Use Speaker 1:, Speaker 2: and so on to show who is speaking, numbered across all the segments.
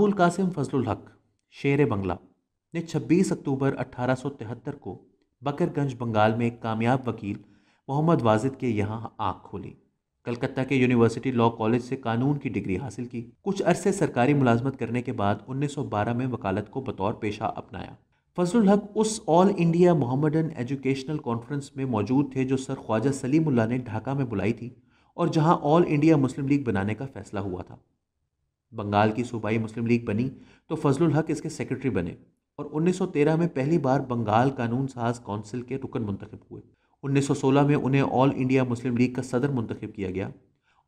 Speaker 1: अबुल कासिम फजलुल हक शेर बंगला ने 26 अक्टूबर 1873 को बकरगंज बंगाल में एक कामयाब वकील मोहम्मद वाजिद के यहाँ आँख खोली कलकत्ता के यूनिवर्सिटी लॉ कॉलेज से कानून की डिग्री हासिल की कुछ अरसे सरकारी मुलाजमत करने के बाद 1912 में वकालत को बतौर पेशा अपनाया फजल हक उस all India Mohammedan educational conference में मौजूद थे जो सर ख्वाजा सलीमुल्ला ने ढाका में बुलाई थी और जहां ऑल इंडिया मुस्लिम लीग बनाने का फैसला हुआ था बंगाल की सूबाई मुस्लिम लीग बनी तो फजलुल हक इसके सेक्रेटरी बने और 1913 में पहली बार बंगाल कानून साज काउंसिल के रुकन मुंतखब हुए 1916 में उन्हें ऑल इंडिया मुस्लिम लीग का सदर मुंतखब किया गया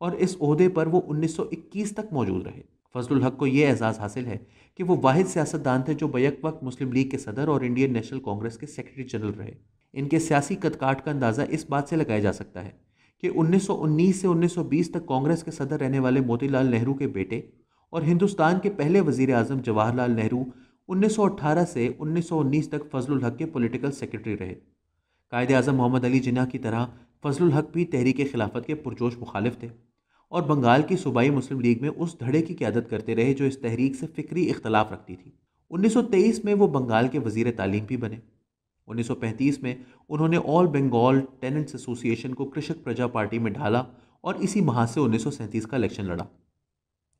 Speaker 1: और इस अहदे पर वो 1921 तक मौजूद रहे फजलुल हक को यह एजाज़ हासिल है कि वो वाहिद सियासतदान थे जो बैक वक्त मुस्लिम लीग के सदर और इंडियन नेशनल कांग्रेस के सेक्रेटरी जनरल रहे इनके सियासी कदकाट का अंदाज़ा इस बात से लगाया जा सकता है कि 1919 से 1920 तक कांग्रेस के सदर रहने वाले मोतीलाल नेहरू के बेटे और हिंदुस्तान के पहले वजीर अजम जवाहरलाल नेहरू 1918 से 1919 तक फजलुल हक के पॉलिटिकल सेक्रेटरी रहे कायद अजम मोहम्मद अली जिन्ना की तरह फजलुल हक भी तहरीक खिलाफत के पुरजोश मुखालिफ थे और बंगाल की सूबाई मुस्लिम लीग में उस धड़े की क्यादत करते रहे जो इस तहरीक से फिक्री इख्तलाफ रखती थी 1923 में वो बंगाल के वजीर तालीम भी बने 1935 में उन्होंने ऑल बंगाल टेनेंट्स एसोसिएशन को कृषक प्रजा पार्टी में ढाला और इसी माह से उन्नीस का इलेक्शन लड़ा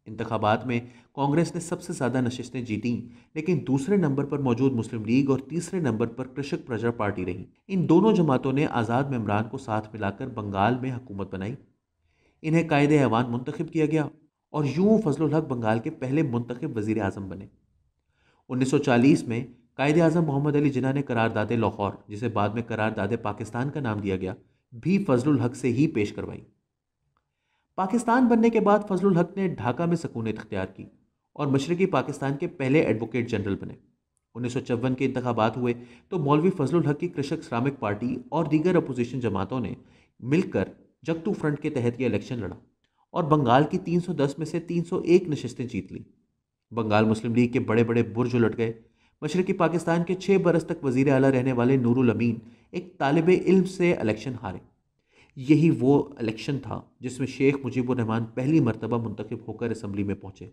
Speaker 1: इंतबात में कांग्रेस ने सबसे ज़्यादा नशस्तें जीतीं लेकिन दूसरे नंबर पर मौजूद मुस्लिम लीग और तीसरे नंबर पर कृषक प्रजा पार्टी रही इन दोनों जमातों ने आज़ाद मेम्बरान को साथ मिलाकर बंगाल में हुकूमत बनाई इन्हें कायद ऐवान मंतखब किया गया और यूं फजल हक बंगाल के पहले मुंतखब वजीर अजम बने चालीस में कायद अजम मोहम्मद अली जिना ने करारदादे लाहौर जिसे बाद में करारदादे पाकिस्तान का नाम दिया गया भी फजल हक से ही पेश करवाई पाकिस्तान बनने के बाद फजलुल हक ने ढाका में सकूनत इख्तियार की और मशरक़ी पाकिस्तान के पहले एडवोकेट जनरल बने उन्नीस सौ चौवन के इंतबात हुए तो मौलवी फजलुल हक की कृषक श्रामिक पार्टी और दीगर अपोजिशन जमातों ने मिलकर जगतू फ्रंट के तहत यह इलेक्शन लड़ा और बंगाल की 310 में से 301 नशस्तें जीत लीं बंगाल मुस्लिम लीग के बड़े बड़े बुर्ज उलट गए मशरक़ी पाकिस्तान के छः बरस तक वजीर अला रहने वाले नूरुल अमीन एक तालब इल्म से इलेक्शन हारे यही वो इलेक्शन था जिसमें शेख मुजीबुररहमान पहली मरतबा मुंतखब होकर असम्बली में पहुंचे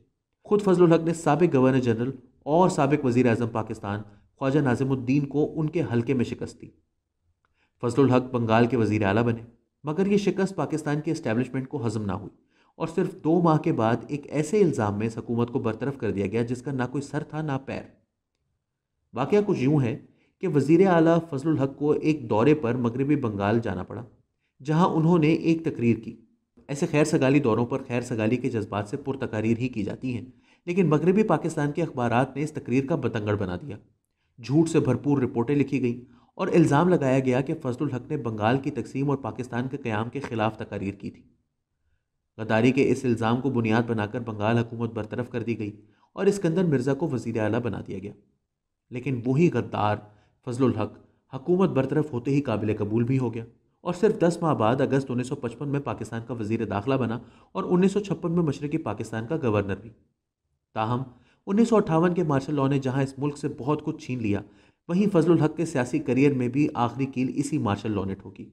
Speaker 1: खुद फजल हक ने सबक गवर्नर जनरल और सबक वज़ी अजम पाकिस्तान ख्वाजा नाजिमुद्दीन को उनके हल्के में शिकस्त दी फजल हक बंगाल के वज़ी अला बने मगर ये शिकस्त पाकिस्तान के इस्टेबलिशमेंट को हजम ना हुई और सिर्फ दो माह के बाद एक ऐसे इल्ज़ाम में हकूमत को बरतरफ कर दिया गया जिसका ना कोई सर था ना पैर वाक़ कुछ यूँ है कि वज़ी अली फजल हक को एक दौरे पर मगरबी बंगाल जाना पड़ा जहां उन्होंने एक तकरीर की ऐसे खैर सगाली दौरों पर खैर सगाली के जज्बात से पुरतकारीर ही की जाती हैं लेकिन मगरबी पाकिस्तान के अखबार ने इस तकरीर का बतंगड़ बना दिया झूठ से भरपूर रिपोर्टें लिखी गईं और इल्ज़ाम लगाया गया कि फजल हक ने बंगाल की तकसीम और पाकिस्तान के क़्याम के ख़िलाफ़ तकारीर की थी गदारी के इस इल्ज़ाम को बुनियाद बनाकर बंगाल हुकूमत बरतरफ कर दी गई और इसकंदर मिर्ज़ा को वज़ी अला बना दिया गया लेकिन वही गद्दार फजल हक हकूमत बरतरफ होते ही काबिल कबूल भी हो गया और सिर्फ 10 माह बाद अगस्त 1955 में पाकिस्तान का वजीर दाखिला बना और 1956 में मशरकी पाकिस्तान का गवर्नर भी ताहम उन्नीस के मार्शल लॉ ने जहां इस मुल्क से बहुत कुछ छीन लिया वहीं फजल हक के सियासी करियर में भी आखिरी कील इसी मार्शल लॉ ने ठोकी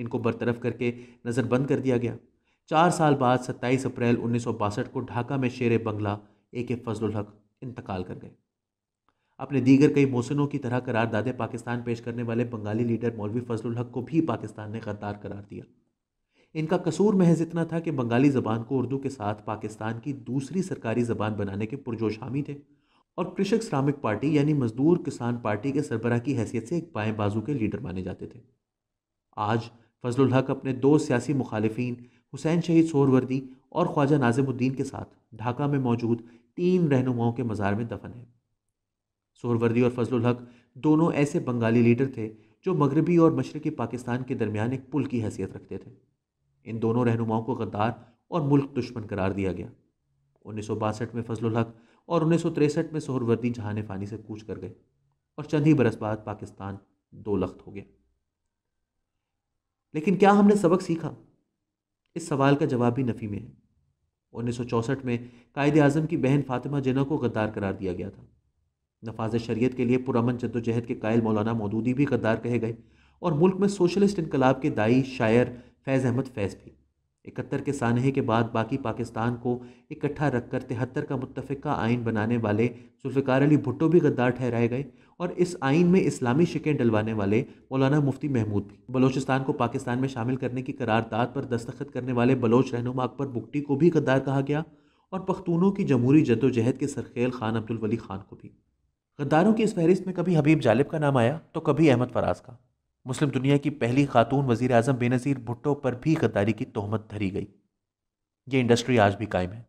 Speaker 1: इनको बरतरफ करके नज़रबंद कर दिया गया चार साल बाद 27 अप्रैल उन्नीस को ढाका में शेर बंगला ए के फजल हक इंतकाल कर गए अपने दीगर कई मौसनों की तरह करारदादे पाकिस्तान पेश करने वाले बंगाली लीडर मौलवी फजलुल हक को भी पाकिस्तान ने गद्दार करार दिया इनका कसूर महज इतना था कि बंगाली ज़बान को उर्दू के साथ पाकिस्तान की दूसरी सरकारी ज़बान बनाने के पुरजोश हामी थे और कृषक श्रामिक पार्टी यानी मजदूर किसान पार्टी के सरबराह की हैसियत से एक बाएं बाजू के लीडर माने जाते थे आज फजलुल हक अपने दो सियासी मुखालफन हुसैन शहीद सोरवर्दी और ख्वाजा नाजिमुद्दीन के साथ ढाका में मौजूद तीन रहनुमाओं के मज़ार में दफन है सोहरवर्दी और फजल हक दोनों ऐसे बंगाली लीडर थे जो मगरबी और मशरक़ी पाकिस्तान के दरमियान एक पुल की हैसियत रखते थे इन दोनों रहनुमाओं को गद्दार और मुल्क दुश्मन करार दिया गया उन्नीस में फजल हक और उन्नीस में सोहरवर्दी जहाने फ़ानी से कूच कर गए और चंद ही बरस बाद पाकिस्तान दो लख्त हो गया लेकिन क्या हमने सबक सीखा इस सवाल का जवाब भी नफ़ी में है उन्नीस में कायद अजम की बहन फातिमा जना को गद्दार करार दिया गया था नफाज शरीत के लिए पुरमन जद्दोजहद के कायल मौलाना मौदूदी भी गद्दार कहे गए और मुल्क में सोशलिस्ट इनकलाब के दाई शायर फैज़ अहमद फैज़ भी इकहत्तर के सानहे के बाद बाकी पाकिस्तान को इकट्ठा रखकर तिहत्तर का मुतफ़ा आइन बनाने वाले जुल्फ़िकार अली भुट्टो भी गद्दार ठहराए गए और इस आइन में इस्लामी शिकें डलवाने वाले मौलाना मुफ्ती महमूद भी बलोचिस्तान को पाकिस्तान में शामिल करने की करारदाद पर दस्तखत करने वाले बलोच रहनुमा अकबर बुगटी को भी गद्दार कहा गया और पख्तूनों की जमहूरी जद्दोजहद के सरखेल खान अब्दुलवली खान को भी गद्दारों की इस फहरिस्त में कभी हबीब जालिब का नाम आया तो कभी अहमद फराज का मुस्लिम दुनिया की पहली खातून वजीर अजम बेनज़ीर भुट्टो पर भी गद्दारी की तहमत धरी गई ये इंडस्ट्री आज भी कायम है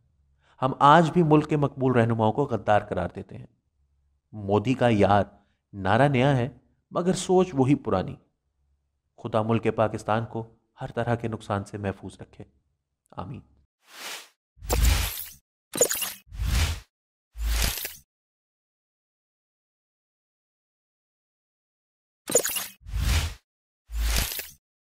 Speaker 1: हम आज भी मुल्क के मकबूल रहनुमाओं को गद्दार करार देते हैं मोदी का यार नारा नया है मगर सोच वही पुरानी खुदा मुल्क पाकिस्तान को हर तरह के नुकसान से महफूज रखे आमीन